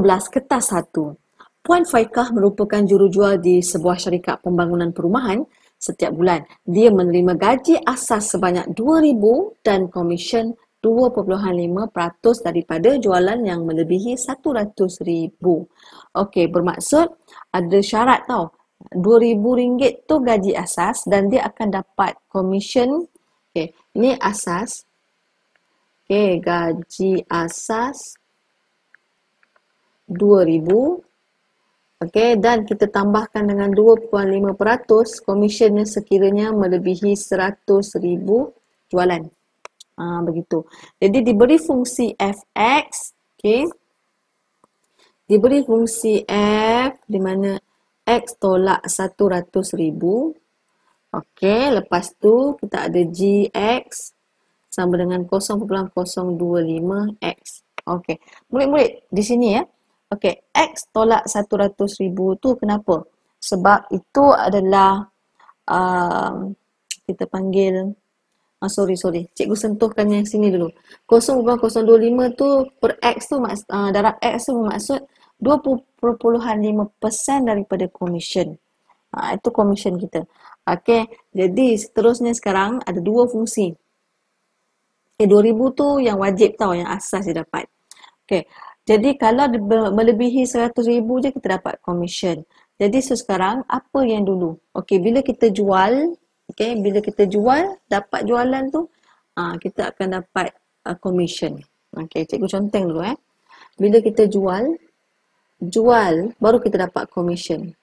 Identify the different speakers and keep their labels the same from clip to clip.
Speaker 1: 15 kertas 1. Puan Faikah merupakan juru jual di sebuah syarikat pembangunan perumahan. Setiap bulan, dia menerima gaji asas sebanyak RM2,000 dan komisen 2.5% daripada jualan yang melebihi RM100,000. Okey, bermaksud ada syarat tau. RM2,000 tu gaji asas dan dia akan dapat komisen. Okey, ini asas. Okey, gaji asas 2.5%. 2000 okey dan kita tambahkan dengan 2.5% komisennya sekiranya melebihi 100000 jualan ha, begitu jadi diberi fungsi fx okey diberi fungsi f di mana x tolak 100000 okey lepas tu kita ada gx sama dengan 0.025x. Okey. Murid-murid di sini ya. Okey, X tolak satu ratus ribu tu kenapa? Sebab itu adalah um, kita panggil Ah, sorry, sorry. Cikgu sentuhkan yang sini dulu. 0.025 tu per X tu, maks- uh, darab X tu bermaksud 20.5% daripada komisen. Ha, ah, itu komisen kita. Okey, jadi seterusnya sekarang ada dua fungsi. Okay, eh, ribu tu yang wajib tau, yang asas dia dapat. Okay, jadi kalau melebihi 100 ribu je kita dapat komisen. Jadi so sekarang apa yang dulu? Okey, bila kita jual, okey, bila kita jual dapat jualan tu, uh, kita akan dapat uh, ah, komisen. Okey, cikgu conteng dulu eh. Bila kita jual, jual baru kita dapat komisen.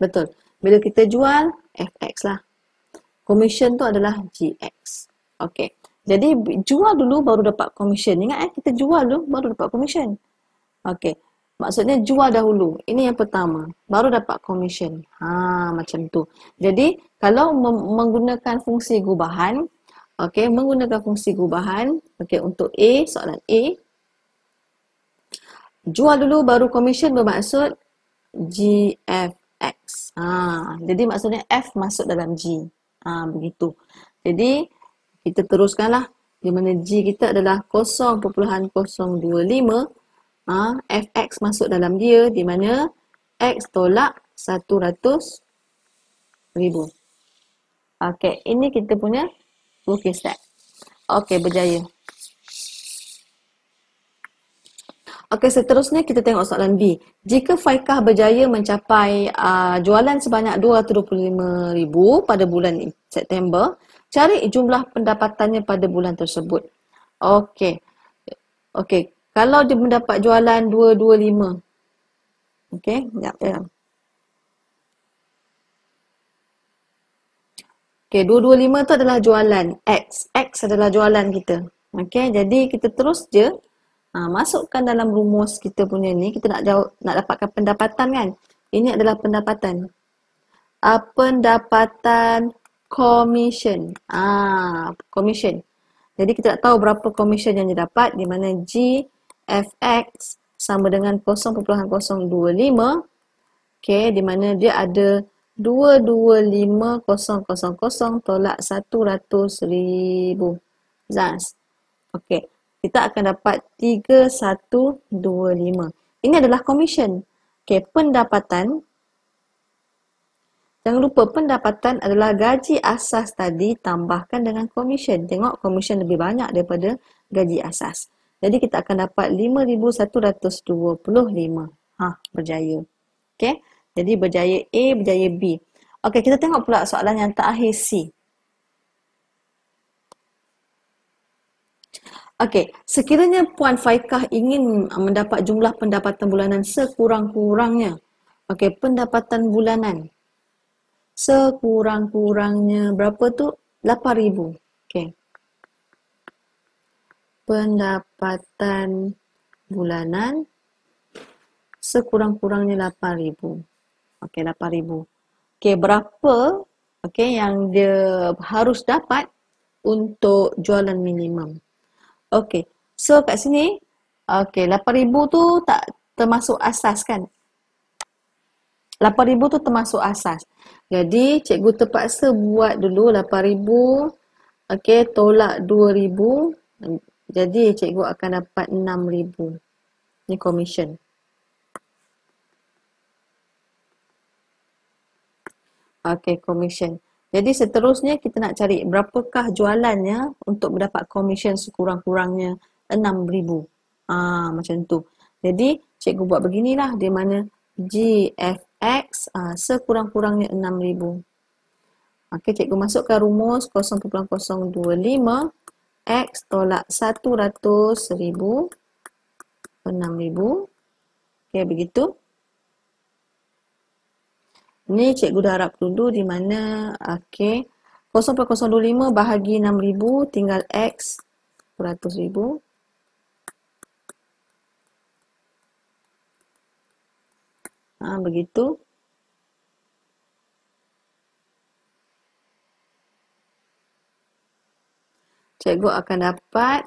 Speaker 1: Betul. Bila kita jual, FX lah. Komisen tu adalah GX. Okey. Jadi jual dulu baru dapat komisen. Ingat eh, kita jual dulu baru dapat komisen. Okey. Maksudnya jual dahulu. Ini yang pertama. Baru dapat komisen. Ha, macam tu. Jadi kalau menggunakan fungsi gubahan, okey, menggunakan fungsi gubahan, okey untuk A, soalan A. Jual dulu baru komisen bermaksud GFX. Ha, jadi maksudnya F masuk dalam G. Ha, begitu. Jadi, kita teruskanlah di mana G kita adalah 0.025 ha, Fx masuk dalam dia di mana X tolak 100 ribu Okey, ini kita punya looking step Okey, berjaya Okey, seterusnya kita tengok soalan B. Jika Faikah berjaya mencapai uh, jualan sebanyak RM225,000 pada bulan September, cari jumlah pendapatannya pada bulan tersebut. Okey. Okey, kalau dia mendapat jualan RM225,000. Okey, ya. Yeah. Okey, 225 tu adalah jualan X. X adalah jualan kita. Okey, jadi kita terus je ha, masukkan dalam rumus kita punya ni kita nak jauh, nak dapatkan pendapatan kan ini adalah pendapatan ha, pendapatan commission ah ha, commission jadi kita tak tahu berapa commission yang dia dapat di mana g fx sama dengan 0.025 Okay, di mana dia ada 225000 tolak 100000 zas okey kita akan dapat 3125. Ini adalah komisen. Okey, pendapatan. Jangan lupa pendapatan adalah gaji asas tadi tambahkan dengan komisen. Tengok komisen lebih banyak daripada gaji asas. Jadi kita akan dapat 5125. Ha, berjaya. Okey. Jadi berjaya A, berjaya B. Okey, kita tengok pula soalan yang terakhir C. Okey, sekiranya Puan Faikah ingin uh, mendapat jumlah pendapatan bulanan sekurang-kurangnya. Okey, pendapatan bulanan. Sekurang-kurangnya berapa tu? 8,000. Okey. Pendapatan bulanan sekurang-kurangnya 8,000. Okey, 8,000. Okey, berapa okey yang dia harus dapat untuk jualan minimum? Okay. So kat sini, okay, 8,000 tu tak termasuk asas kan? 8,000 tu termasuk asas. Jadi, cikgu terpaksa buat dulu 8,000. Okay, tolak 2,000. Jadi, cikgu akan dapat 6,000. Ni commission. Okay, commission. Okay. Jadi seterusnya kita nak cari berapakah jualannya untuk mendapat komisen sekurang-kurangnya enam ribu Ha, macam tu. Jadi cikgu buat beginilah di mana GFX ha, sekurang-kurangnya RM6,000. Okey, cikgu masukkan rumus 0.025 X tolak 100 ribu rm ribu. Okay, begitu. Ni cikgu dah harap dulu di mana okay 0.025 bahagi 6000 tinggal x 100000. Ah ha, begitu. Cikgu akan dapat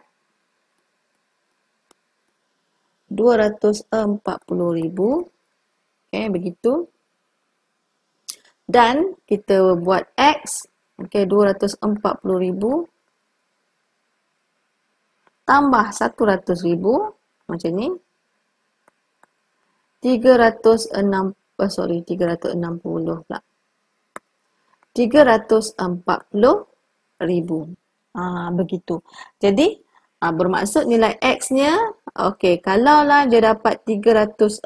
Speaker 1: 240000. Okey begitu. 240000 dan kita buat X okay, 240 ribu tambah 100 ribu macam ni 360 oh eh, sorry 360 pula 340 ribu ha, begitu jadi ha, bermaksud nilai X nya ok kalaulah dia dapat 340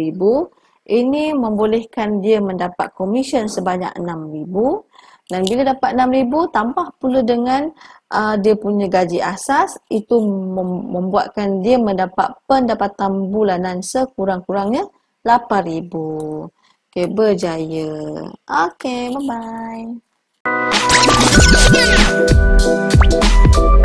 Speaker 1: ribu ini membolehkan dia mendapat komisen sebanyak RM6,000 dan bila dapat RM6,000 tambah pula dengan uh, dia punya gaji asas itu mem- membuatkan dia mendapat pendapatan bulanan sekurang-kurangnya RM8,000. Okay, berjaya. Okay, bye-bye.